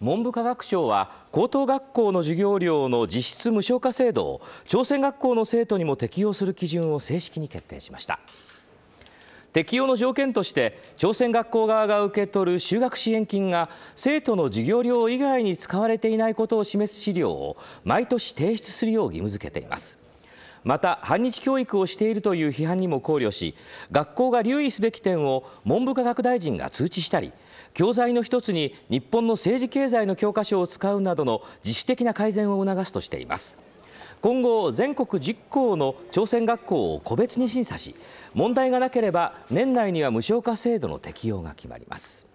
文部科学省は高等学校の授業料の実質無償化制度を朝鮮学校の生徒にも適用する基準を正式に決定しました適用の条件として朝鮮学校側が受け取る就学支援金が生徒の授業料以外に使われていないことを示す資料を毎年提出するよう義務付けていますまた反日教育をしているという批判にも考慮し学校が留意すべき点を文部科学大臣が通知したり教材の一つに日本の政治経済の教科書を使うなどの自主的な改善を促すとしています今後全国10校の朝鮮学校を個別に審査し問題がなければ年内には無償化制度の適用が決まります